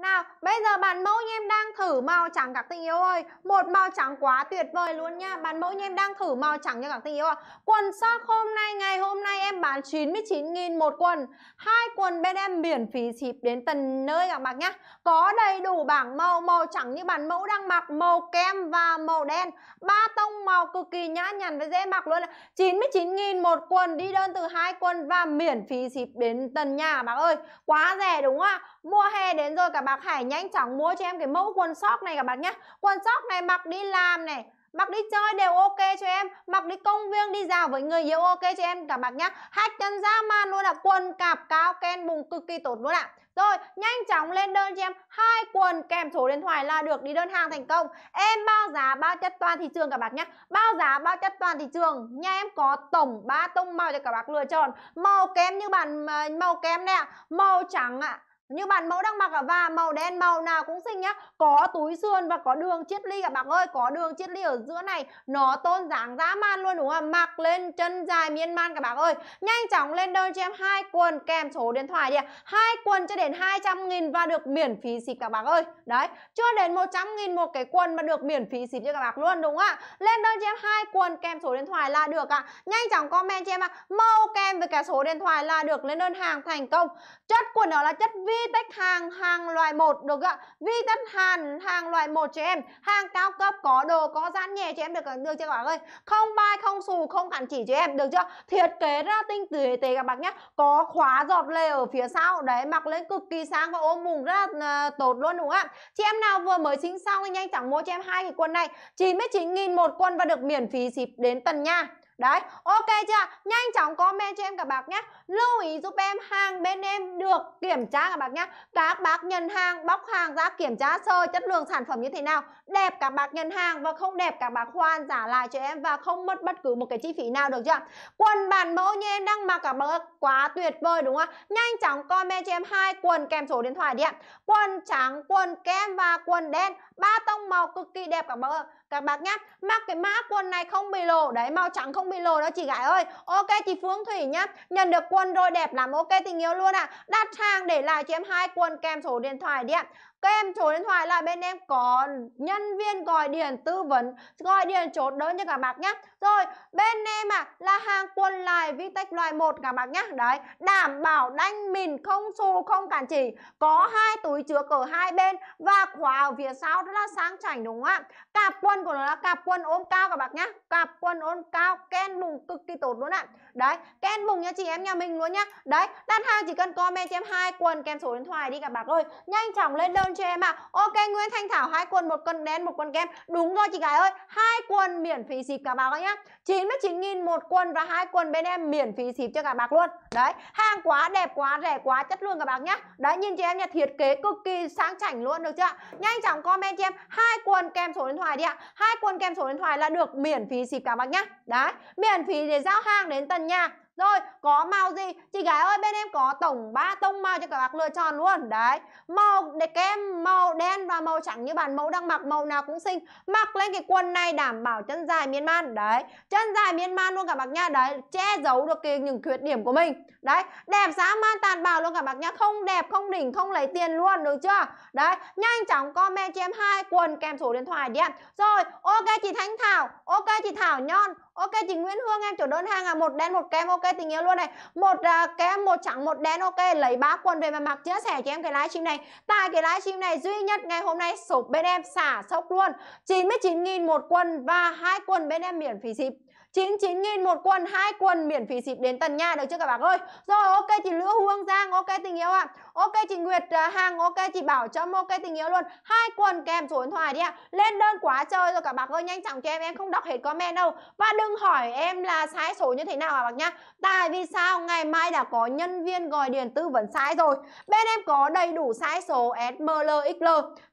Nào, bây giờ bạn mẫu nhà em đang thử màu trắng các tình yêu ơi Một màu trắng quá tuyệt vời luôn nha Bạn mẫu nhà em đang thử màu trắng cho các tình yêu ạ Quần sóc hôm nay, ngày hôm nay em bán 99.000 một quần hai quần bên em miễn phí ship đến tận nơi các bạn nhé Có đầy đủ bảng màu, màu trắng như bạn mẫu đang mặc Màu kem và màu đen ba tông màu cực kỳ nhã nhặn và dễ mặc luôn 99.000 một quần đi đơn từ hai quần và miễn phí ship đến tận nhà bác ơi Quá rẻ đúng không ạ Mùa hè đến rồi cả bác hãy nhanh chóng mua cho em cái mẫu quần sóc này cả bạn nhé Quần sóc này mặc đi làm này Mặc đi chơi đều ok cho em Mặc đi công viên đi dạo với người yêu ok cho em cả bạn nhá hai chân da man luôn là Quần cạp cao ken bùng cực kỳ tốt luôn ạ Rồi nhanh chóng lên đơn cho em hai quần kèm số điện thoại là được đi đơn hàng thành công Em bao giá bao chất toàn thị trường cả bạn nhé Bao giá bao chất toàn thị trường Nhà em có tổng ba tông màu cho cả bạn lựa chọn Màu kem như bạn màu kem này ạ Màu trắng ạ như bạn mẫu đang mặc ở và màu đen màu nào cũng xinh nhá có túi sườn và có đường chiết ly cả bạn ơi có đường chiết ly ở giữa này nó tôn dáng dã man luôn đúng không mặc lên chân dài miên man các bạn ơi nhanh chóng lên đơn cho em hai quần kèm số điện thoại đi hai quần cho đến 200 nghìn và được miễn phí xịt các bạn ơi đấy chưa đến 100 nghìn một cái quần mà được miễn phí xịt cho các bạn luôn đúng không ạ lên đơn cho em hai quần kèm số điện thoại là được ạ à. nhanh chóng comment cho em ạ à. màu kèm với cả số điện thoại là được lên đơn hàng thành công chất quần đó là chất vi vi tách hàng hàng loại một được ạ vi tách hàn hàng loại một cho em hàng cao cấp có đồ có giãn nhẹ cho em được được chưa các bạn ơi không bay không xù không cản chỉ cho em được chưa thiết kế ra tinh tế tế các bạn nhé có khóa giọt lề ở phía sau đấy mặc lên cực kỳ sáng và ôm mùng rất là à, tốt luôn đúng không ạ chị em nào vừa mới sinh xong thì nhanh chóng mua cho em hai cái quần này 99.000 một quần và được miễn phí ship đến tận nhà Đấy, ok chưa? Nhanh chóng comment cho em các bác nhé. Lưu ý giúp em hàng bên em được kiểm tra các bác nhé. Các bác nhận hàng, bóc hàng ra kiểm tra sơ chất lượng sản phẩm như thế nào. Đẹp các bác nhận hàng và không đẹp các bác khoan trả lại cho em và không mất bất cứ một cái chi phí nào được chưa? Quần bản mẫu như em đang mặc cả bác quá tuyệt vời đúng không Nhanh chóng comment cho em hai quần kèm số điện thoại đi ạ. Quần trắng, quần kem và quần đen, ba tông màu cực kỳ đẹp các bác ơi các bác nhá mắc cái mã quần này không bị lộ đấy màu trắng không bị lộ đó chị gái ơi ok chị phương thủy nhá nhận được quần rồi đẹp lắm ok tình yêu luôn ạ à. đặt hàng để lại cho em hai quần kèm số điện thoại đi ạ à các em chốt điện thoại là bên em có nhân viên gọi điện tư vấn gọi điện chốt đơn cho cả bác nhé rồi bên em à là hàng quần lại Vitex loại 1 cả bác nhé đấy đảm bảo đanh mìn không xô không cản chỉ có hai túi chứa ở hai bên và khóa ở phía sau rất là sáng chảnh đúng không ạ cặp quần của nó là cặp quần ôm cao cả bác nhé cặp quần ôm cao ken lùng cực kỳ tốt luôn ạ đấy ken bùng nha chị em nhà mình luôn nhá đấy đặt hàng chỉ cần comment cho em hai quần kèm số điện thoại đi cả bác ơi nhanh chóng lên đơn cho em ạ à. ok nguyễn thanh thảo hai quần một quần đen một quần kem đúng rồi chị gái ơi hai quần miễn phí ship các bác ơi nhá 99 nghìn một quần và hai quần bên em miễn phí ship cho cả bác luôn đấy hàng quá đẹp quá rẻ quá chất lượng cả bác nhá đấy nhìn cho em nhà thiết kế cực kỳ sáng chảnh luôn được chưa nhanh chóng comment cho em hai quần kèm số điện thoại đi ạ à. hai quần kèm số điện thoại là được miễn phí ship cả bác nhá đấy miễn phí để giao hàng đến tận gần nhà rồi có màu gì chị gái ơi bên em có tổng 3 tông màu cho các bác lựa chọn luôn đấy màu để kem màu đen và màu trắng như bạn mẫu đang mặc màu nào cũng xinh mặc lên cái quần này đảm bảo chân dài miên man đấy chân dài miên man luôn cả bác nha đấy che giấu được cái những khuyết điểm của mình đấy đẹp dã man tàn bạo luôn cả bác nha không đẹp không đỉnh không lấy tiền luôn được chưa đấy nhanh chóng comment cho em hai quần kèm số điện thoại đi ạ rồi ok chị Thanh Thảo ok chị Thảo Nhon ok chị Nguyễn Hương em chủ đơn hàng à một đen một kem ok tình yêu luôn này một uh, kem một trắng một đen ok lấy ba quần về mà mặc chia sẻ cho em cái livestream này tại cái livestream này duy nhất ngày hôm nay sụp bên em xả sốc luôn 99.000 một quần và hai quần bên em miễn phí ship 99 nghìn một quần, hai quần miễn phí ship đến tận nhà được chưa các bác ơi? Rồi ok chị Lữ Hương Giang, ok tình yêu ạ. À. Ok chị Nguyệt à, Hàng, ok chị Bảo Trâm, ok tình yêu luôn. Hai quần kèm số điện thoại đi ạ. À. Lên đơn quá trời rồi các bác ơi, nhanh chóng cho em em không đọc hết comment đâu. Và đừng hỏi em là sai số như thế nào các à, bác nhá. Tại vì sao ngày mai đã có nhân viên gọi điện tư vấn sai rồi. Bên em có đầy đủ sai số SML, XL,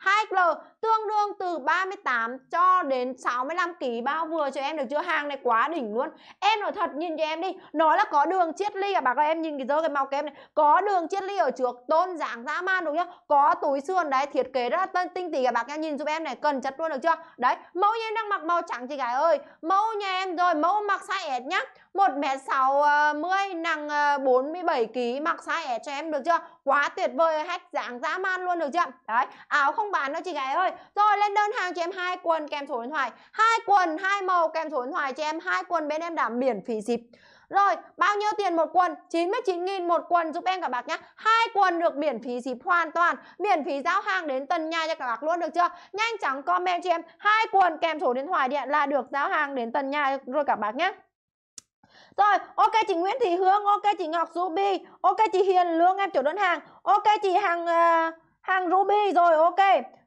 2XL tương đương từ 38 cho đến 65 kg bao vừa cho em được chưa? Hàng này quá đỉnh luôn em nói thật nhìn cho em đi nói là có đường chiết ly à bà con em nhìn cái dơ cái màu kem này có đường chiết ly ở trước tôn giảng dã man đúng không có túi sườn đấy thiết kế rất là tinh tỉ cả bà em nhìn giúp em này cần chất luôn được chưa đấy mẫu như em đang mặc màu trắng chị gái ơi mẫu nhà em rồi mẫu mặc size S nhá 1m60 ờ, nặng 47kg ờ, mặc size S cho em được chưa quá tuyệt vời hết dạng dã man luôn được chưa đấy áo không bán đâu chị gái ơi rồi lên đơn hàng cho em hai quần kèm số điện thoại hai quần hai màu kèm số điện thoại cho em hai quần bên em đảm miễn phí dịp rồi, bao nhiêu tiền một quần? 99 nghìn một quần giúp em cả bạc nhá. Hai quần được miễn phí ship hoàn toàn, miễn phí giao hàng đến tận nhà cho cả bạc luôn được chưa? Nhanh chóng comment cho em hai quần kèm số điện thoại điện là được giao hàng đến tận nhà rồi cả bạc nhé rồi, ok chị Nguyễn Thị Hương, ok chị Ngọc Ruby, ok chị Hiền Lương em chủ đơn hàng, ok chị Hằng uh, Hằng Ruby rồi ok.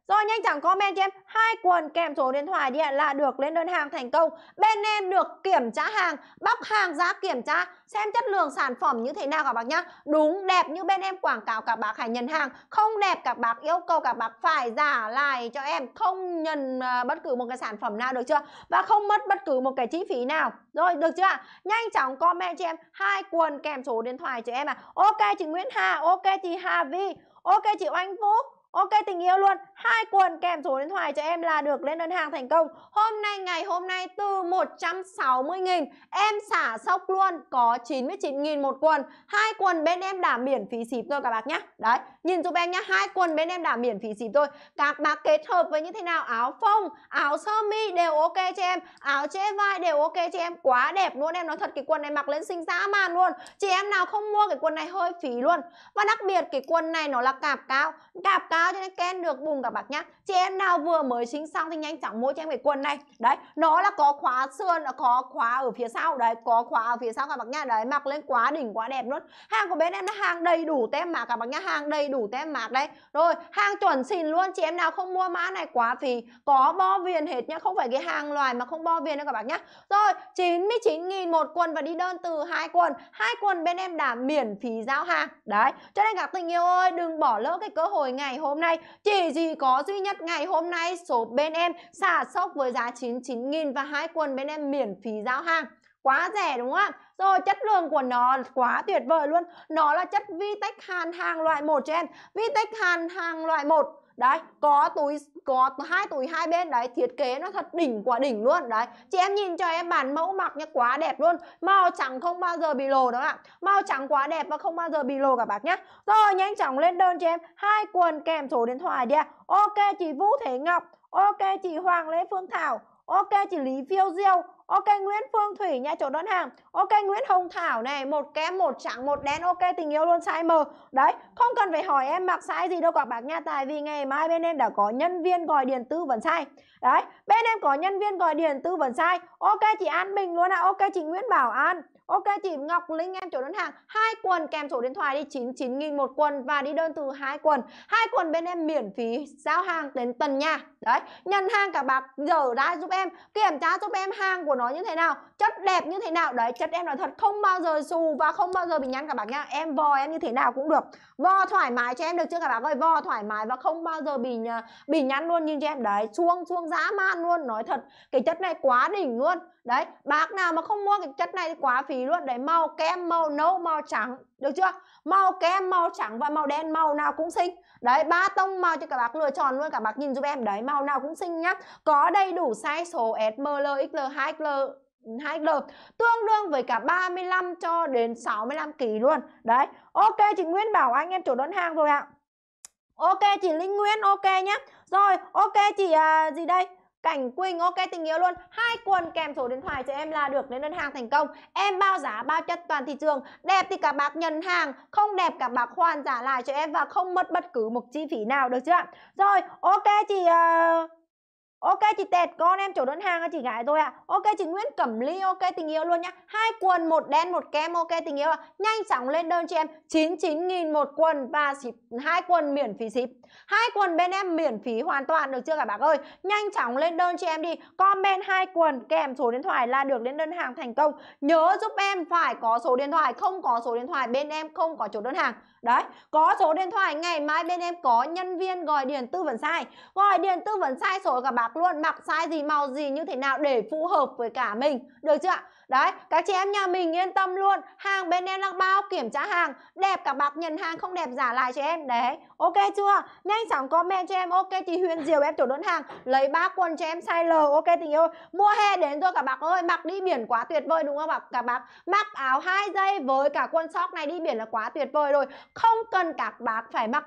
Rồi nhanh chóng comment cho em hai quần kèm số điện thoại điện là được lên đơn hàng thành công. Bên em được kiểm tra hàng, bóc hàng giá kiểm tra, xem chất lượng sản phẩm như thế nào các bác nhá. Đúng đẹp như bên em quảng cáo các bác hãy nhận hàng, không đẹp các bác yêu cầu các bác phải giả lại cho em, không nhận ờ, bất cứ một cái sản phẩm nào được chưa? Và không mất bất cứ một cái chi phí nào. Rồi được chưa ạ? Nhanh chóng comment cho em hai quần kèm số điện thoại cho em ạ. À. Ok chị Nguyễn Hà, ok chị Hà Vi, ok chị Oanh Phúc Ok tình yêu luôn, hai quần kèm số điện thoại cho em là được lên đơn hàng thành công. Hôm nay ngày hôm nay từ 160 000 em xả sốc luôn, có 99 000 một quần. Hai quần bên em đảm miễn phí ship thôi các bác nhá. Đấy, nhìn giúp em nhá, hai quần bên em đảm miễn phí ship thôi. Các bác kết hợp với như thế nào? Áo phông, áo sơ mi đều ok cho em, áo che vai đều ok cho em, quá đẹp luôn em nói thật cái quần này mặc lên xinh dã man luôn. Chị em nào không mua cái quần này hơi phí luôn. Và đặc biệt cái quần này nó là cạp cao, cạp cao áo cho nên ken được bùng các bác nhá chị em nào vừa mới chính xong thì nhanh chóng mua cho em cái quần này đấy nó là có khóa sườn nó có khóa ở phía sau đấy có khóa ở phía sau các bác nhá đấy mặc lên quá đỉnh quá đẹp luôn hàng của bên em là hàng đầy đủ tem mạc các bác nhá hàng đầy đủ tem mạc đấy rồi hàng chuẩn xịn luôn chị em nào không mua mã này quá phí có bo viền hết nhá không phải cái hàng loài mà không bo viền đâu các bác nhá rồi 99.000 một quần và đi đơn từ hai quần hai quần bên em đã miễn phí giao hàng đấy cho nên các tình yêu ơi đừng bỏ lỡ cái cơ hội ngày hôm hôm nay Chỉ gì có duy nhất ngày hôm nay số bên em xả sốc với giá 99.000 và hai quần bên em miễn phí giao hàng quá rẻ đúng không ạ? Rồi chất lượng của nó quá tuyệt vời luôn Nó là chất Vitech Hàn hàng loại 1 cho em Vitech Hàn hàng loại 1 đấy có túi có hai túi hai bên đấy thiết kế nó thật đỉnh quá đỉnh luôn đấy chị em nhìn cho em bản mẫu mặc nhá quá đẹp luôn màu trắng không bao giờ bị lồ đâu ạ màu trắng quá đẹp và không bao giờ bị lồ cả bác nhá rồi nhanh chóng lên đơn cho em hai quần kèm số điện thoại đi ạ ok chị vũ thế ngọc ok chị hoàng lê phương thảo ok chị Lý Phiêu Diêu ok Nguyễn Phương Thủy nha chỗ đơn hàng ok Nguyễn Hồng Thảo này một kem một trắng một đen ok tình yêu luôn size M đấy không cần phải hỏi em mặc size gì đâu các bác nha tại vì ngày mai bên em đã có nhân viên gọi điện tư vấn size đấy bên em có nhân viên gọi điện tư vấn size ok chị An Bình luôn ạ à. ok chị Nguyễn Bảo An Ok chị Ngọc Linh em chỗ đơn hàng hai quần kèm sổ điện thoại đi 99 nghìn một quần và đi đơn từ hai quần. Hai quần bên em miễn phí giao hàng đến tần nha. Đấy, nhân hàng cả bạc giờ ra giúp em, kiểm tra giúp em hàng của nó như thế nào, chất đẹp như thế nào. Đấy, chất em nói thật không bao giờ xù và không bao giờ bị nhăn cả bạc nha. Em vò em như thế nào cũng được. Vò thoải mái cho em được chưa cả bạc ơi? Vò thoải mái và không bao giờ bị ờ, bị nhăn luôn như cho em. Đấy, chuông chuông dã man luôn, nói thật. Cái chất này quá đỉnh luôn. Đấy, bạc nào mà không mua cái chất này thì quá phí luôn đấy màu kem màu nâu màu trắng được chưa màu kem màu trắng và màu đen màu nào cũng xinh đấy ba tông màu cho các bác lựa chọn luôn cả bác nhìn giúp em đấy màu nào cũng xinh nhá có đầy đủ size số sml xl 2xl 2L tương đương với cả 35 cho đến 65 kg luôn. Đấy. Ok chị Nguyên bảo anh em chủ đơn hàng rồi ạ. Ok chị Linh Nguyễn ok nhé Rồi ok chị à, gì đây Cảnh Quỳnh ok tình yêu luôn hai quần kèm số điện thoại cho em là được đến ngân hàng thành công Em bao giá bao chất toàn thị trường Đẹp thì cả bác nhận hàng Không đẹp cả bác hoàn trả lại cho em Và không mất bất cứ một chi phí nào được chưa Rồi ok chị uh, Ok chị Tệt, con em chỗ đơn hàng là chị gái tôi ạ. À. Ok chị Nguyễn Cẩm Ly, ok tình yêu luôn nhá. Hai quần một đen một kem, ok tình yêu À. Nhanh chóng lên đơn cho em 99.000 một quần và hai quần miễn phí ship. Hai quần bên em miễn phí hoàn toàn được chưa cả bác ơi? Nhanh chóng lên đơn cho em đi. Comment hai quần kèm số điện thoại là được lên đơn hàng thành công. Nhớ giúp em phải có số điện thoại, không có số điện thoại bên em không có chỗ đơn hàng. Đấy, có số điện thoại ngày mai bên em có nhân viên gọi điện tư vấn sai. Gọi điện tư vấn sai số cả bác mặc luôn mặc size gì màu gì như thế nào để phù hợp với cả mình được chưa ạ Đấy, các chị em nhà mình yên tâm luôn Hàng bên em đang bao kiểm tra hàng Đẹp cả bạc nhận hàng không đẹp giả lại cho em Đấy, ok chưa? Nhanh chóng comment cho em Ok chị Huyền Diều em chủ đơn hàng Lấy ba quần cho em size L Ok tình yêu Mùa hè đến rồi cả bạc ơi Mặc đi biển quá tuyệt vời đúng không bạc? Cả bạc mặc áo hai dây với cả quần sóc này đi biển là quá tuyệt vời rồi Không cần cả bạc phải mặc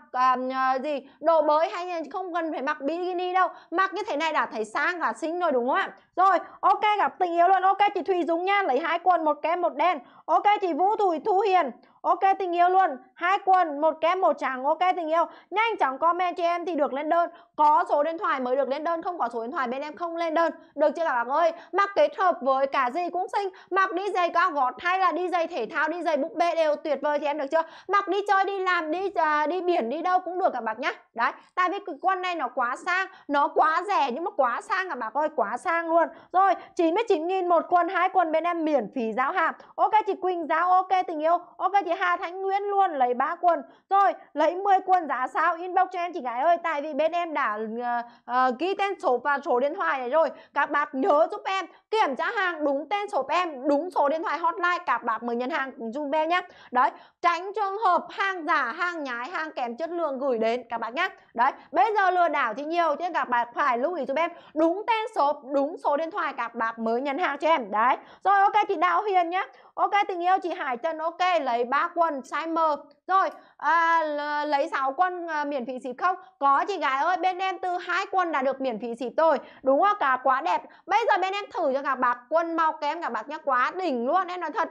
uh, gì Đồ bới hay không cần phải mặc bikini đâu Mặc như thế này đã thấy sang và xinh rồi đúng không ạ? Rồi, ok gặp tình yêu luôn Ok chị Thùy Dũng nha nha lấy hai quần một kem một đen ok chị vũ thủy thu hiền Ok tình yêu luôn hai quần một kem một trắng Ok tình yêu Nhanh chóng comment cho em thì được lên đơn Có số điện thoại mới được lên đơn Không có số điện thoại bên em không lên đơn Được chưa cả bạn ơi Mặc kết hợp với cả gì cũng xinh Mặc đi giày cao gót hay là đi giày thể thao Đi giày búp bê đều tuyệt vời thì em được chưa Mặc đi chơi đi làm đi uh, đi biển đi đâu cũng được cả bạn nhá Đấy Tại vì cái quần này nó quá sang Nó quá rẻ nhưng mà quá sang cả bạn ơi Quá sang luôn Rồi 99 nghìn một quần hai quần bên em miễn phí giao hàng Ok chị Quỳnh giao, ok tình yêu Ok chị Hà Thánh Nguyễn luôn lấy 3 quần Rồi lấy 10 quần giá sao inbox cho em chị gái ơi Tại vì bên em đã uh, uh, ghi tên số và số điện thoại này rồi Các bạn nhớ giúp em kiểm tra hàng đúng tên số em Đúng số điện thoại hotline các bạn mới nhận hàng dùm em nhé Đấy tránh trường hợp hàng giả hàng nhái hàng kém chất lượng gửi đến các bạn nhé Đấy bây giờ lừa đảo thì nhiều Thế các bạn phải lưu ý giúp em Đúng tên số đúng số điện thoại các bạn mới nhận hàng cho em Đấy rồi ok chị Đào Hiền nhé ok tình yêu chị hải trần ok lấy ba quần size m rồi à, lấy sáu quân à, miễn phí ship không có chị gái ơi bên em từ hai quân đã được miễn phí ship rồi đúng không cả quá đẹp bây giờ bên em thử cho các bác quân màu kem cả bác nhá quá đỉnh luôn em nói thật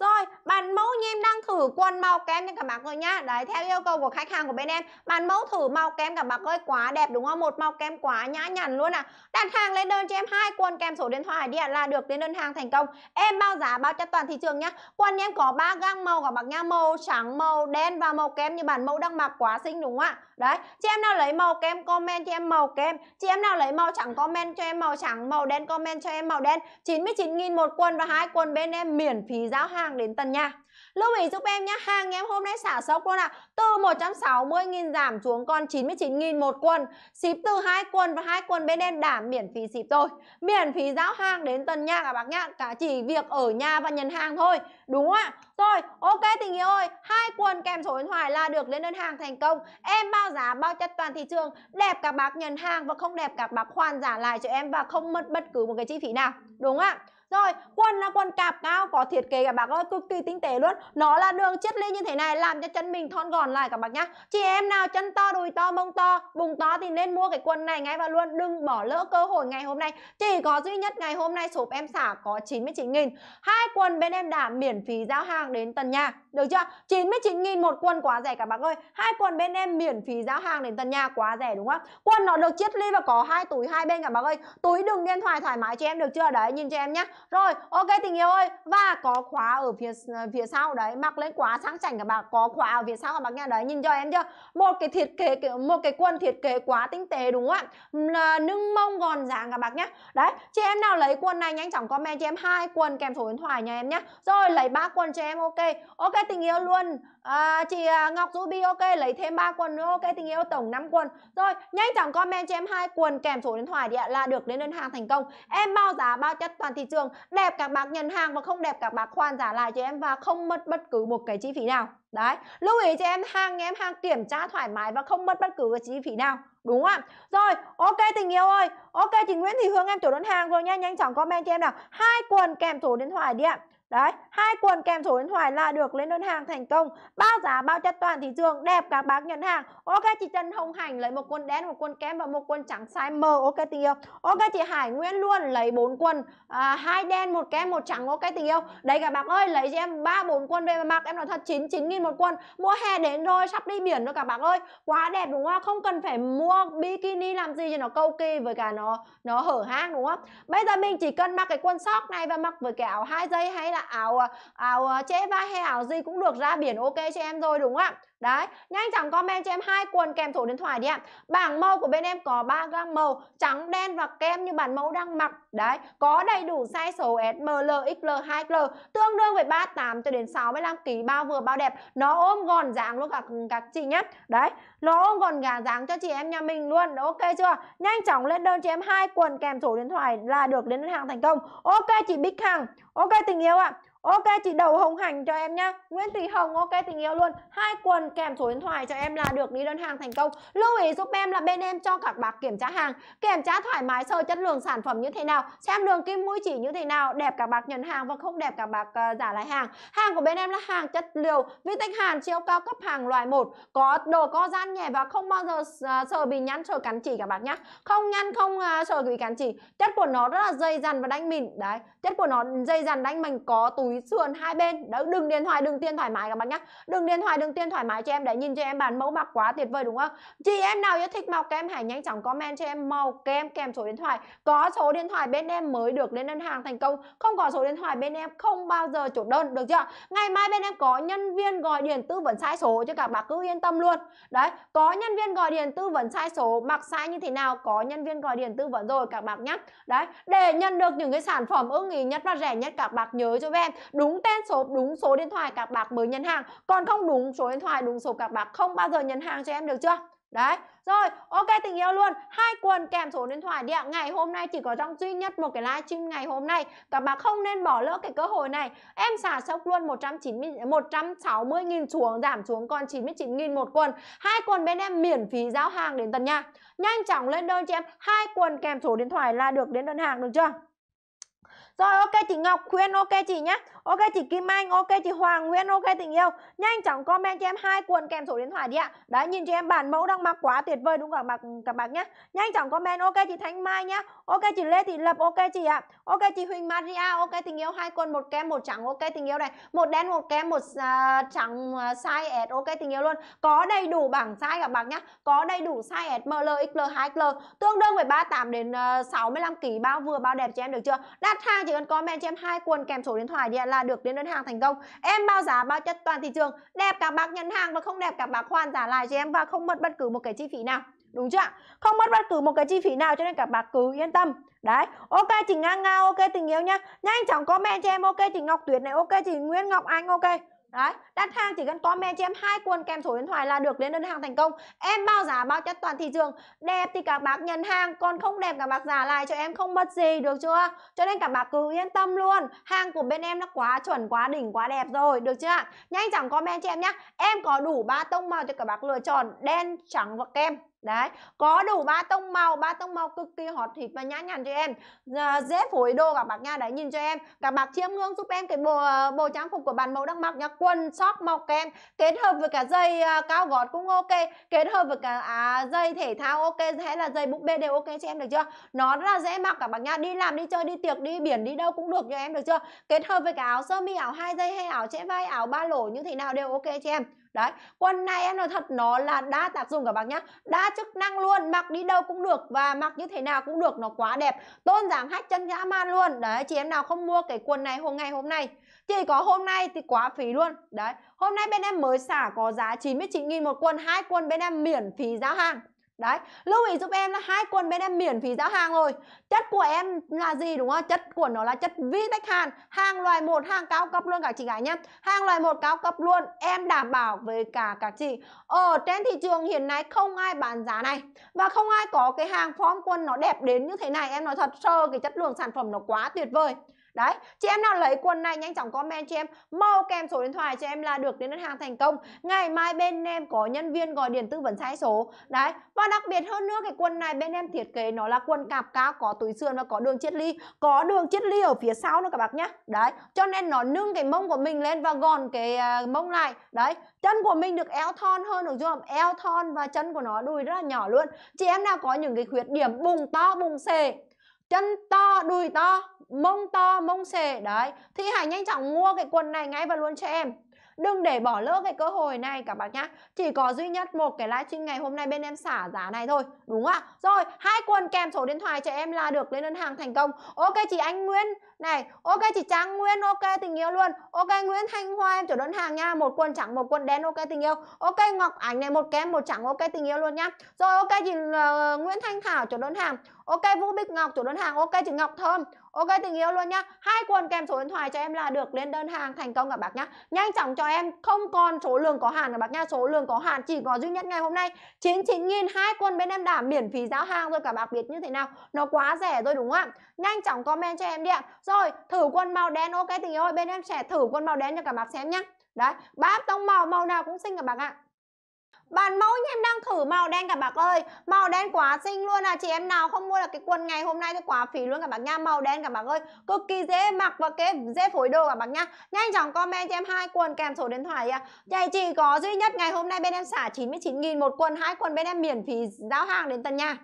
Rồi, bàn mẫu như em đang thử quần màu kem nha các bác ơi nhá. Đấy theo yêu cầu của khách hàng của bên em. Bàn mẫu thử màu kem cả bác ơi quá đẹp đúng không? Một màu kem quá nhã nhặn luôn à. Đặt hàng lên đơn cho em hai quần kem sổ điện thoại đi ạ à, là được đến đơn hàng thành công. Em bao giá bao chất toàn thị trường nhá. Quần em có ba gam màu các bác nhá, màu trắng, màu đen và màu kem như bản mẫu đang mặc quá xinh đúng không ạ? Đấy, chị em nào lấy màu kem comment cho em màu kem. Chị em nào lấy màu trắng comment cho em màu trắng, màu đen comment cho em màu đen. 99.000 một quần và hai quần bên em miễn phí giao hàng hàng đến tận nhà Lưu ý giúp em nhé, hàng em hôm nay xả sốc luôn ạ. À. Từ 160.000 giảm xuống còn 99.000 một quần. Ship từ hai quần và hai quần bên em đảm miễn phí ship thôi. Miễn phí giao hàng đến tận nhà cả bác nhá. Cả chỉ việc ở nhà và nhận hàng thôi. Đúng không ạ. À? Rồi, ok tình yêu ơi, hai quần kèm số điện thoại là được lên đơn hàng thành công. Em bao giá bao chất toàn thị trường, đẹp cả bác nhận hàng và không đẹp cả bác hoàn giả lại cho em và không mất bất cứ một cái chi phí nào. Đúng không ạ. Rồi, quần là quần cạp cao có thiết kế các bạn ơi cực kỳ tinh tế luôn. Nó là đường chất ly như thế này làm cho chân mình thon gọn lại các bạn nhá. Chị em nào chân to, đùi to, mông to, bụng to thì nên mua cái quần này ngay và luôn, đừng bỏ lỡ cơ hội ngày hôm nay. Chỉ có duy nhất ngày hôm nay shop em xả có 99 000 Hai quần bên em đã miễn phí giao hàng đến tận nhà. Được chưa? 99 000 một quần quá rẻ các bạn ơi. Hai quần bên em miễn phí giao hàng đến tận nhà quá rẻ đúng không? Quần nó được chiết ly và có hai túi hai bên các bạn ơi. Túi đựng điện thoại thoải mái cho em được chưa? Đấy nhìn cho em nhá. Rồi, ok tình yêu ơi Và có khóa ở phía phía sau đấy Mặc lên quá sáng chảnh các bạn Có khóa ở phía sau các bạn nghe Đấy, nhìn cho em chưa Một cái thiết kế, một cái quần thiết kế quá tinh tế đúng không ạ Nâng mông gòn dạng các bạn nhé Đấy, chị em nào lấy quần này nhanh chóng comment cho em hai quần kèm số điện thoại nha em nhé Rồi, lấy ba quần cho em ok Ok tình yêu luôn À, chị à, Ngọc Ruby ok lấy thêm 3 quần nữa ok tình yêu tổng 5 quần rồi nhanh chóng comment cho em hai quần kèm số điện thoại đi ạ là được đến đơn hàng thành công em bao giá bao chất toàn thị trường đẹp các bác nhận hàng và không đẹp các bác khoan giả lại cho em và không mất bất cứ một cái chi phí nào đấy lưu ý cho em hàng em hàng kiểm tra thoải mái và không mất bất cứ cái chi phí nào đúng không ạ rồi ok tình yêu ơi ok chị Nguyễn Thị Hương em chủ đơn hàng rồi nha nhanh chóng comment cho em nào hai quần kèm số điện thoại đi ạ Đấy, hai quần kèm sổ điện thoại là được lên đơn hàng thành công. Bao giá bao chất toàn thị trường, đẹp các bác nhận hàng. Ok chị Trần Hồng Hành lấy một quần đen, một quần kem và một quần trắng size M. Ok tình yêu. Ok chị Hải Nguyễn luôn lấy bốn quần, à, hai đen, một kem, một trắng. Ok tình yêu. Đây các bác ơi, lấy cho em ba bốn quần về mà mặc em nói thật 99 000 một quần. Mùa hè đến rồi, sắp đi biển rồi các bác ơi. Quá đẹp đúng không? Không cần phải mua bikini làm gì cho nó câu kỳ với cả nó nó hở hang đúng không? Bây giờ mình chỉ cần mặc cái quần sóc này và mặc với cái áo hai dây hay là là ảo à, ảo à, chế vai hay ảo gì cũng được ra biển ok cho em rồi đúng không ạ Đấy, nhanh chóng comment cho em hai quần kèm sổ điện thoại đi ạ. Bảng màu của bên em có 3 gam màu trắng, đen và kem như bản mẫu đang mặc. Đấy, có đầy đủ size số S, M, L, XL, 2L, tương đương với 38 cho đến 65 kg bao vừa bao đẹp. Nó ôm gọn dáng luôn các các chị nhé. Đấy, nó ôm gọn gà dáng cho chị em nhà mình luôn. Ok chưa? Nhanh chóng lên đơn cho em hai quần kèm sổ điện thoại là được đến hàng thành công. Ok chị Bích Hằng. Ok tình yêu ạ. Ok chị đầu Hồng Hành cho em nhá Nguyễn Thị Hồng ok tình yêu luôn hai quần kèm số điện thoại cho em là được đi đơn hàng thành công Lưu ý giúp em là bên em cho các bác kiểm tra hàng Kiểm tra thoải mái sơ chất lượng sản phẩm như thế nào Xem đường kim mũi chỉ như thế nào Đẹp các bác nhận hàng và không đẹp các bác uh, giả lại hàng Hàng của bên em là hàng chất liệu Vi tích hàn siêu cao cấp hàng loại 1 Có đồ có gian nhẹ và không bao giờ uh, ờ, sờ bị nhăn sờ cắn chỉ các bác nhá Không nhăn không uh, ờ, sờ bị cắn chỉ Chất của nó rất là dày dằn và đánh mịn Đấy chất của nó dày dằn đánh mình có túi túi sườn hai bên đó đừng điện thoại đừng tiền thoải mái các bạn nhá đừng điện thoại đừng tiền thoải mái cho em để nhìn cho em bản mẫu mặc quá tuyệt vời đúng không chị em nào yêu thích màu kem hãy nhanh chóng comment cho em màu kem kèm số điện thoại có số điện thoại bên em mới được lên đơn hàng thành công không có số điện thoại bên em không bao giờ chốt đơn được chưa ngày mai bên em có nhân viên gọi điện tư vấn sai số cho các bạn cứ yên tâm luôn đấy có nhân viên gọi điện tư vấn sai số mặc sai như thế nào có nhân viên gọi điện tư vấn rồi các bạn nhé đấy để nhận được những cái sản phẩm ưng ý nhất và rẻ nhất các bạn nhớ cho em đúng tên số đúng số điện thoại các bác mới nhận hàng còn không đúng số điện thoại đúng số các bác không bao giờ nhận hàng cho em được chưa Đấy, rồi, ok tình yêu luôn hai quần kèm số điện thoại đi ạ Ngày hôm nay chỉ có trong duy nhất một cái livestream ngày hôm nay Các bạn không nên bỏ lỡ cái cơ hội này Em xả sốc luôn 190, 160 nghìn xuống Giảm xuống còn 99 nghìn một quần hai quần bên em miễn phí giao hàng đến tận nhà Nhanh chóng lên đơn cho em hai quần kèm số điện thoại là được đến đơn hàng được chưa rồi ok chị Ngọc khuyên ok chị nhé ok chị Kim Anh ok chị Hoàng Nguyễn ok tình yêu nhanh chóng comment cho em hai quần kèm số điện thoại đi ạ đấy nhìn cho em bản mẫu đang mặc quá tuyệt vời đúng không mặc cả bạc nhá nhanh chóng comment ok chị Thanh Mai nhá ok chị Lê Thị Lập ok chị ạ ok chị Huỳnh Maria ok tình yêu hai quần một kem một trắng ok tình yêu này một đen một kem một uh, trắng uh, size S ok tình yêu luôn có đầy đủ bảng size cả bạc nhá có đầy đủ size S ML XL 2XL tương đương với 38 đến uh, 65 kg bao vừa bao đẹp cho em được chưa đặt hàng chỉ cần comment cho em hai quần kèm số điện thoại đi ạ là được đến đơn hàng thành công em bao giá bao chất toàn thị trường đẹp cả bạc nhận hàng và không đẹp cả bạc hoàn giả lại cho em và không mất bất cứ một cái chi phí nào đúng chưa không mất bất cứ một cái chi phí nào cho nên cả bạc cứ yên tâm đấy ok chị nga nga ok tình yêu nhá nhanh chóng comment cho em ok chị ngọc tuyết này ok chị nguyễn ngọc anh ok Đấy, đặt hàng chỉ cần comment cho em hai cuốn kèm số điện thoại là được đến đơn hàng thành công. Em bao giả bao chất toàn thị trường. Đẹp thì các bác nhận hàng, còn không đẹp các bác giả lại cho em không mất gì được chưa? Cho nên các bác cứ yên tâm luôn. Hàng của bên em nó quá chuẩn, quá đỉnh, quá đẹp rồi, được chưa Nhanh chóng comment cho em nhá. Em có đủ ba tông màu cho các bác lựa chọn đen, trắng và kem đấy có đủ ba tông màu ba tông màu cực kỳ hot thịt và nhã nhặn cho em dễ phối đồ các bạn nha đấy nhìn cho em các bạn chiêm ngưỡng giúp em cái bộ ờ, bộ trang phục của bạn mẫu đang mặc nha quần sóc màu kem kết hợp với cả dây ờ, cao gót cũng ok kết hợp với cả à, dây thể thao ok hay là dây búp bê đều ok cho em được chưa nó rất là dễ mặc các bạn nha đi làm đi chơi đi tiệc đi biển đi đâu cũng được cho em được chưa kết hợp với cả áo sơ mi áo hai dây hay áo che vai áo ba lỗ như thế nào đều ok cho em đấy quần này em nói thật nó là đa tác dụng các bác nhá đa chức năng luôn mặc đi đâu cũng được và mặc như thế nào cũng được nó quá đẹp tôn dáng hách chân dã man luôn đấy chị em nào không mua cái quần này hôm ngày hôm nay chỉ có hôm nay thì quá phí luôn đấy hôm nay bên em mới xả có giá 99.000 một quần hai quần bên em miễn phí giao hàng Đấy, lưu ý giúp em là hai quần bên em miễn phí giao hàng rồi. Chất của em là gì đúng không? Chất của nó là chất Vitex Hàn, hàng loại một hàng cao cấp luôn cả chị gái nhé Hàng loại một cao cấp luôn, em đảm bảo với cả các chị. Ở trên thị trường hiện nay không ai bán giá này và không ai có cái hàng form quần nó đẹp đến như thế này. Em nói thật sơ cái chất lượng sản phẩm nó quá tuyệt vời. Đấy, chị em nào lấy quần này nhanh chóng comment cho em Mau kèm số điện thoại cho em là được đến ngân hàng thành công Ngày mai bên em có nhân viên gọi điện tư vấn sai số Đấy, và đặc biệt hơn nữa cái quần này bên em thiết kế nó là quần cạp cao Có túi sườn và có đường chiết ly Có đường chiết ly ở phía sau nữa các bác nhá Đấy, cho nên nó nâng cái mông của mình lên và gòn cái uh, mông lại. Đấy, chân của mình được eo thon hơn được chưa? Eo thon và chân của nó đùi rất là nhỏ luôn Chị em nào có những cái khuyết điểm bùng to bùng xề Chân to, đùi to mông to mông xề đấy thì hãy nhanh chóng mua cái quần này ngay và luôn cho em đừng để bỏ lỡ cái cơ hội này các bạn nhá chỉ có duy nhất một cái livestream ngày hôm nay bên em xả giá này thôi đúng không ạ rồi hai quần kèm số điện thoại cho em là được lên đơn hàng thành công ok chị anh nguyễn này ok chị trang nguyên ok tình yêu luôn ok nguyễn thanh hoa em chủ đơn hàng nha một quần trắng một quần đen ok tình yêu ok ngọc ảnh này một kem một trắng ok tình yêu luôn nhá rồi ok chị uh, nguyễn thanh thảo chủ đơn hàng ok vũ bích ngọc chủ đơn hàng ok chị ngọc thơm ok tình yêu luôn nhá hai quần kèm số điện thoại cho em là được lên đơn hàng thành công cả bác nhá nhanh chóng cho em không còn số lượng có hạn cả bác nhá số lượng có hạn chỉ có duy nhất ngày hôm nay 99 nghìn hai quần bên em đảm miễn phí giao hàng rồi cả bác biết như thế nào nó quá rẻ rồi đúng không ạ nhanh chóng comment cho em đi ạ rồi thử quần màu đen ok tình yêu ơi bên em sẽ thử quần màu đen cho cả bác xem nhá đấy bác tông màu màu nào cũng xinh cả bác ạ bạn mẫu nhà em đang thử màu đen cả bác ơi Màu đen quá xinh luôn à Chị em nào không mua được cái quần ngày hôm nay thì quá phí luôn cả bác nha Màu đen cả bác ơi Cực kỳ dễ mặc và cái dễ phối đồ cả bác nha Nhanh chóng comment cho em hai quần kèm số điện thoại ạ Vậy chị có duy nhất ngày hôm nay bên em xả 99 nghìn một quần hai quần bên em miễn phí giao hàng đến tận nhà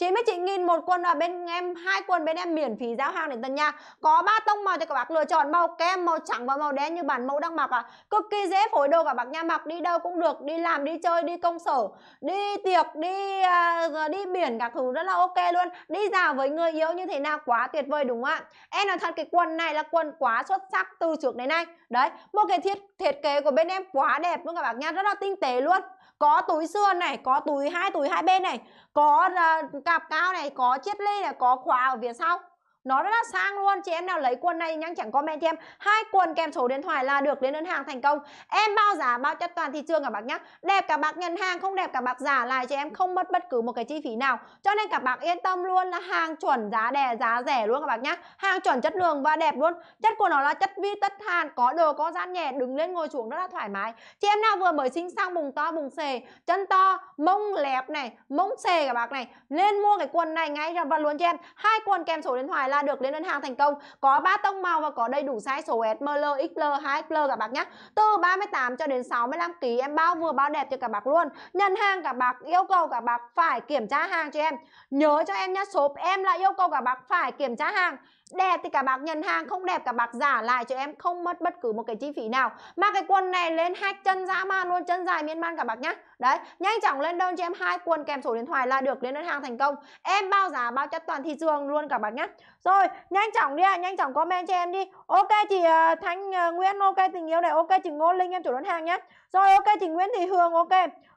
Chín mươi chín nghìn một quần ở bên em hai quần bên em miễn phí giao hàng đến tận nhà. Có ba tông màu cho các bác lựa chọn màu kem, màu trắng và màu đen như bản mẫu đang mặc ạ. À. Cực kỳ dễ phối đồ cả bác nha, mặc đi đâu cũng được, đi làm, đi chơi, đi công sở, đi tiệc, đi uh, đi biển các thứ rất là ok luôn. Đi dạo với người yêu như thế nào quá tuyệt vời đúng không ạ? Em nói thật cái quần này là quần quá xuất sắc từ trước đến nay. Đấy, một cái thiết thiết kế của bên em quá đẹp luôn các bác nha, rất là tinh tế luôn có túi sườn này có túi hai túi hai bên này có uh, ờ, cặp cao này có chiếc ly này có khóa ở phía sau nó rất là sang luôn chị em nào lấy quần này nhanh chẳng comment cho em hai quần kèm số điện thoại là được đến đơn hàng thành công em bao giá bao chất toàn thị trường cả bác nhá đẹp cả bác nhận hàng không đẹp cả bác giả lại cho em không mất bất cứ một cái chi phí nào cho nên cả bác yên tâm luôn là hàng chuẩn giá đẻ giá rẻ luôn các bác nhá hàng chuẩn chất lượng và đẹp luôn chất của nó là chất vi tất hàn có đồ có gian nhẹ đứng lên ngồi xuống rất là thoải mái chị em nào vừa mới sinh sang bùng to bùng xề chân to mông lẹp này mông xề cả bác này nên mua cái quần này ngay và luôn cho em hai quần kèm số điện thoại là được đến đơn hàng thành công có ba tông màu và có đầy đủ size số S, ML, XL, 2XL các bạn nhé từ 38 cho đến 65 kg em bao vừa bao đẹp cho các bác luôn nhận hàng các bác yêu cầu các bác phải kiểm tra hàng cho em nhớ cho em nhé, shop em là yêu cầu các bác phải kiểm tra hàng đẹp thì cả bạc nhận hàng không đẹp cả bạc giả lại cho em không mất bất cứ một cái chi phí nào mà cái quần này lên hack chân dã man luôn chân dài miên man cả bạc nhá đấy nhanh chóng lên đơn cho em hai quần kèm số điện thoại là được lên đơn hàng thành công em bao giá bao chất toàn thị trường luôn cả bạc nhá rồi nhanh chóng đi à nhanh chóng comment cho em đi ok chị uh, thanh uh, nguyễn ok tình yêu này ok chị ngô linh em chủ đơn hàng nhá rồi ok chị nguyễn thị hương ok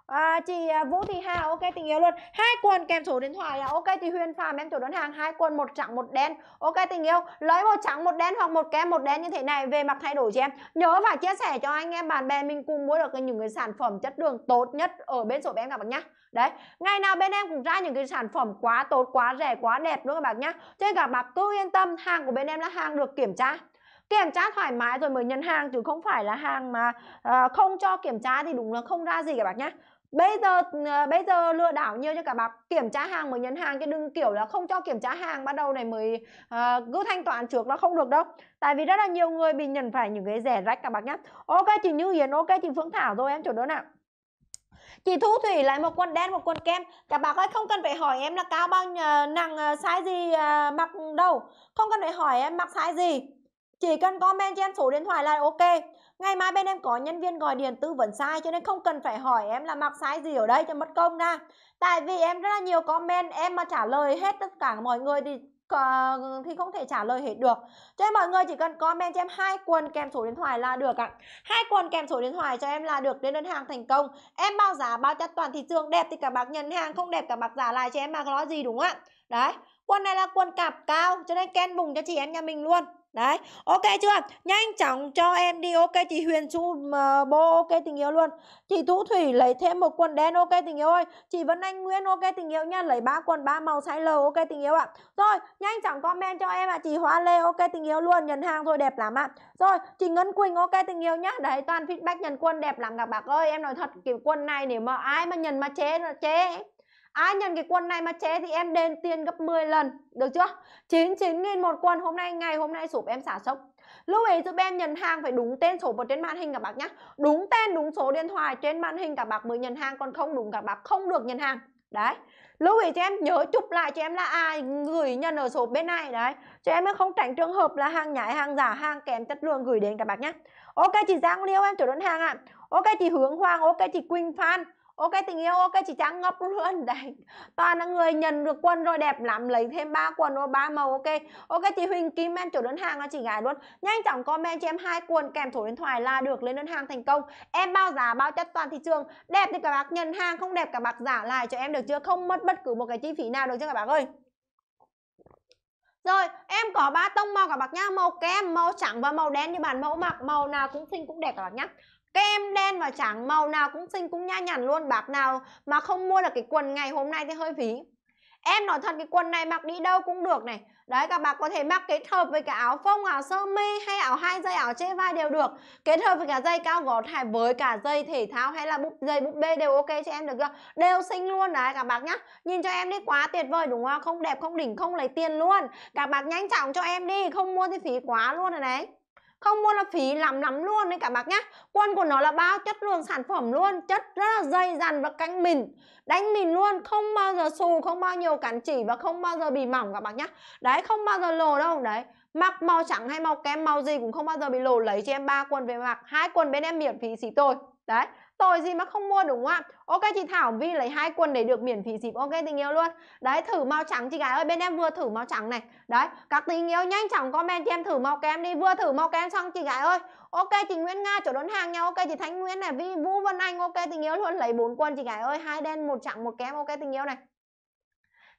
À, chị à, Vũ Thị Hà ok tình yêu luôn hai quần kèm số điện thoại là ok thì Huyền Phạm em chủ đơn hàng hai quần một trắng một đen ok tình yêu lấy một trắng một đen hoặc một kem một đen như thế này về mặt thay đổi cho em nhớ và chia sẻ cho anh em bạn bè mình cùng mua được những cái sản phẩm chất lượng tốt nhất ở bên sổ em các bạn nhá đấy ngày nào bên em cũng ra những cái sản phẩm quá tốt quá rẻ quá đẹp luôn các bạn nhá cho nên các bạn cứ yên tâm hàng của bên em là hàng được kiểm tra kiểm tra thoải mái rồi mới nhận hàng chứ không phải là hàng mà à, không cho kiểm tra thì đúng là không ra gì các bạn nhá bây giờ ờ, bây giờ lừa đảo nhiều như cả bạc kiểm tra hàng mới nhấn hàng chứ đừng kiểu là không cho kiểm tra hàng bắt đầu này mới uh, cứ thanh toán trước nó không được đâu tại vì rất là nhiều người bị nhận phải những cái rẻ rách các bác nhá ok chị như yến ok chị phương thảo rồi em chuẩn đó nào Chị Thu Thủy lại một quần đen một quần kem Các bác ơi không cần phải hỏi em là cao bao nhiêu ờ, nặng size gì mặc đâu Không cần phải hỏi em mặc size gì chỉ cần comment cho em số điện thoại là ok. Ngày mai bên em có nhân viên gọi điện tư vấn sai cho nên không cần phải hỏi em là mặc sai gì ở đây cho mất công ra. Tại vì em rất là nhiều comment em mà trả lời hết tất cả mọi người thì thì không thể trả lời hết được cho nên mọi người chỉ cần comment cho em hai quần kèm số điện thoại là được ạ hai quần kèm số điện thoại cho em là được đến đơn hàng thành công em bao giá bao chất toàn thị trường đẹp thì cả bạc nhận hàng không đẹp cả bạc giả lại cho em mà có gì đúng không ạ đấy quần này là quần cạp cao cho nên ken bùng cho chị em nhà mình luôn Đấy, ok chưa? Nhanh chóng cho em đi Ok chị Huyền Chu uh, bô ok tình yêu luôn Chị Thu Thủy lấy thêm một quần đen ok tình yêu ơi Chị Vân Anh Nguyễn ok tình yêu nha Lấy ba quần ba màu size L ok tình yêu ạ Rồi, nhanh chóng comment cho em ạ Chị Hoa Lê ok tình yêu luôn Nhận hàng rồi đẹp lắm ạ Rồi, chị Ngân Quỳnh ok tình yêu nhá Đấy, toàn feedback nhận quần đẹp lắm các bác ơi Em nói thật, kiểu quần này nếu mà ai mà nhận mà chế, chế ai nhận cái quần này mà chế thì em đền tiền gấp 10 lần được chưa 99 nghìn một quần hôm nay ngày hôm nay sụp em xả sốc lưu ý giúp em nhận hàng phải đúng tên sổ vào trên màn hình các bác nhé đúng tên đúng số điện thoại trên màn hình các bác mới nhận hàng còn không đúng các bác không được nhận hàng đấy lưu ý cho em nhớ chụp lại cho em là ai gửi nhận ở sổ bên này đấy cho em không tránh trường hợp là hàng nhái hàng giả hàng kém chất lượng gửi đến các bác nhé ok chị giang liêu em chủ đơn hàng ạ à. ok chị hướng hoàng ok chị quỳnh phan ok tình yêu ok chị trang ngấp luôn đấy toàn là người nhận được quần rồi đẹp lắm lấy thêm ba quần rồi ba màu ok ok chị huỳnh kim men chủ đơn hàng là chị gái luôn nhanh chóng comment cho em hai quần kèm số điện thoại là được lên đơn hàng thành công em bao giá bao chất toàn thị trường đẹp thì cả bác nhận hàng không đẹp cả bác giả lại cho em được chưa không mất bất cứ một cái chi phí nào được chưa cả bác ơi rồi, em có ba tông màu cả bác nhá, màu kem, màu trắng và màu đen như bản mẫu mặc, màu nào cũng xinh cũng đẹp cả bác nhá kem đen và trắng màu nào cũng xinh cũng nha nhản luôn bạc nào mà không mua được cái quần ngày hôm nay thì hơi phí em nói thật cái quần này mặc đi đâu cũng được này đấy các bạn có thể mặc kết hợp với cả áo phông áo sơ mi hay áo hai dây áo che vai đều được kết hợp với cả dây cao gót hay với cả dây thể thao hay là búp dây búp bê đều ok cho em được không đều xinh luôn đấy các bạn nhá nhìn cho em đi quá tuyệt vời đúng không không đẹp không đỉnh không lấy tiền luôn các bạn nhanh chóng cho em đi không mua thì phí quá luôn rồi đấy không mua là phí lắm lắm luôn đấy cả bác nhá quần của nó là bao chất luôn sản phẩm luôn chất rất là dày dằn và cánh mịn đánh mịn luôn không bao giờ xù không bao nhiêu cản chỉ và không bao giờ bị mỏng cả bác nhá đấy không bao giờ lồ đâu đấy mặc màu trắng hay màu kem màu gì cũng không bao giờ bị lồ lấy cho em ba quần về mặc hai quần bên em miễn phí xỉ tôi đấy tội gì mà không mua đúng không ạ ok chị thảo vi lấy hai quần để được miễn phí dịp ok tình yêu luôn đấy thử màu trắng chị gái ơi bên em vừa thử màu trắng này đấy các tình yêu nhanh chóng comment cho em thử màu kem đi vừa thử màu kem xong chị gái ơi ok chị nguyễn nga chỗ đón hàng nhau ok chị thánh nguyễn này vi vũ vân anh ok tình yêu luôn lấy bốn quần chị gái ơi hai đen một trắng một kem ok tình yêu này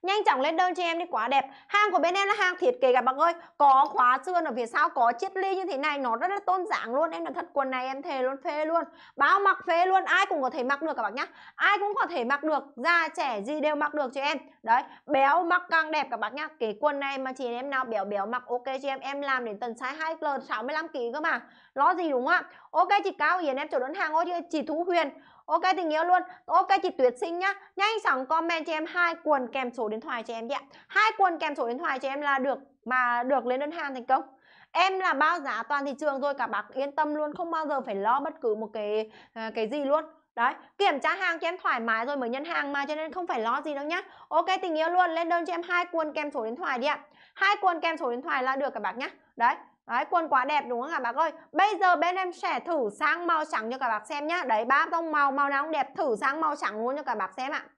nhanh chóng lên đơn cho em đi quá đẹp hàng của bên em là hàng thiết kế cả bạn ơi có khóa xương ở phía sau có chiếc ly như thế này nó rất là tôn giảng luôn em là thật quần này em thề luôn phê luôn báo mặc phê luôn ai cũng có thể mặc được các bạn nhá ai cũng có thể mặc được da trẻ gì đều mặc được cho em đấy béo mặc càng đẹp các bạn nhá cái quần này mà chị em nào béo béo mặc ok cho em em làm đến tần size 2 l 65 kg cơ mà Lo gì đúng không ạ ok chị cao yến em chủ đơn hàng ôi chị thú huyền ok tình nghĩa luôn ok chị tuyệt sinh nhá nhanh chóng comment cho em hai quần kèm số điện thoại cho em đi ạ hai quần kèm số điện thoại cho em là được mà được lên đơn hàng thành công em là bao giá toàn thị trường rồi cả bác yên tâm luôn không bao giờ phải lo bất cứ một cái à, cái gì luôn Đấy, kiểm tra hàng cho em thoải mái rồi mới nhân hàng mà cho nên không phải lo gì đâu nhá. Ok tình yêu luôn, lên đơn cho em hai quần kèm số điện thoại đi ạ. Hai quần kèm số điện thoại là được cả bác nhá. Đấy, Đấy, quần quá đẹp đúng không các bác ơi? Bây giờ bên em sẽ thử sang màu trắng cho các bác xem nhá. Đấy, ba tông màu, màu nào cũng đẹp, thử sang màu trắng luôn cho các bác xem ạ.